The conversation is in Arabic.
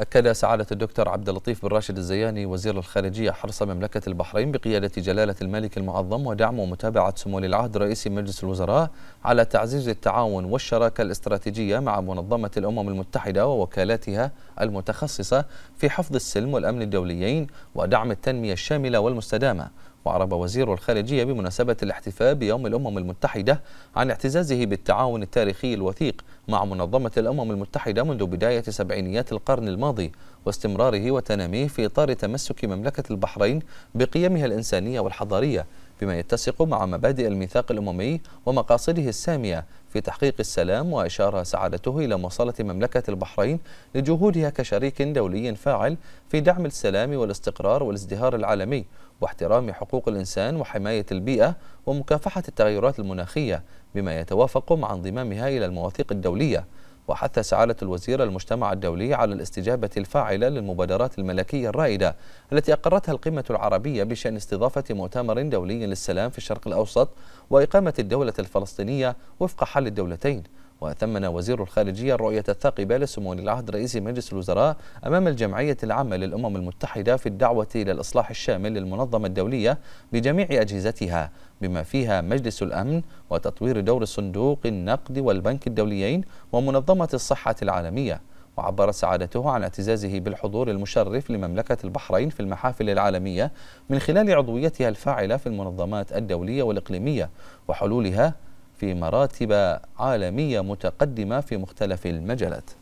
أكد سعادة الدكتور عبد اللطيف بن راشد الزياني وزير الخارجية حرص مملكة البحرين بقيادة جلالة الملك المعظم ودعم ومتابعة سمو العهد رئيس مجلس الوزراء على تعزيز التعاون والشراكة الاستراتيجية مع منظمة الأمم المتحدة ووكالاتها المتخصصة في حفظ السلم والأمن الدوليين ودعم التنمية الشاملة والمستدامة وعرب وزير الخارجية بمناسبة الاحتفاء بيوم الأمم المتحدة عن اعتزازه بالتعاون التاريخي الوثيق مع منظمة الأمم المتحدة منذ بداية سبعينيات القرن الماضي واستمراره وتناميه في إطار تمسك مملكة البحرين بقيمها الإنسانية والحضارية بما يتسق مع مبادئ الميثاق الأممي ومقاصده السامية في تحقيق السلام وأشار سعادته إلى مواصلة مملكة البحرين لجهودها كشريك دولي فاعل في دعم السلام والاستقرار والازدهار العالمي واحترام حقوق الإنسان وحماية البيئة ومكافحة التغيرات المناخية بما يتوافق مع انضمامها إلى المواثيق الدولية وحث سعادة الوزير المجتمع الدولي على الاستجابة الفاعلة للمبادرات الملكية الرائدة التي أقرتها القمة العربية بشأن استضافة مؤتمر دولي للسلام في الشرق الأوسط وإقامة الدولة الفلسطينية وفق حل الدولتين وثمن وزير الخارجية الرؤية الثاقبة لسمو العهد رئيس مجلس الوزراء أمام الجمعية العامة للأمم المتحدة في الدعوة إلى الإصلاح الشامل للمنظمة الدولية بجميع أجهزتها بما فيها مجلس الأمن وتطوير دور صندوق النقد والبنك الدوليين ومنظمة الصحة العالمية وعبر سعادته عن اعتزازه بالحضور المشرف لمملكة البحرين في المحافل العالمية من خلال عضويتها الفاعلة في المنظمات الدولية والإقليمية وحلولها في مراتب عالمية متقدمة في مختلف المجالات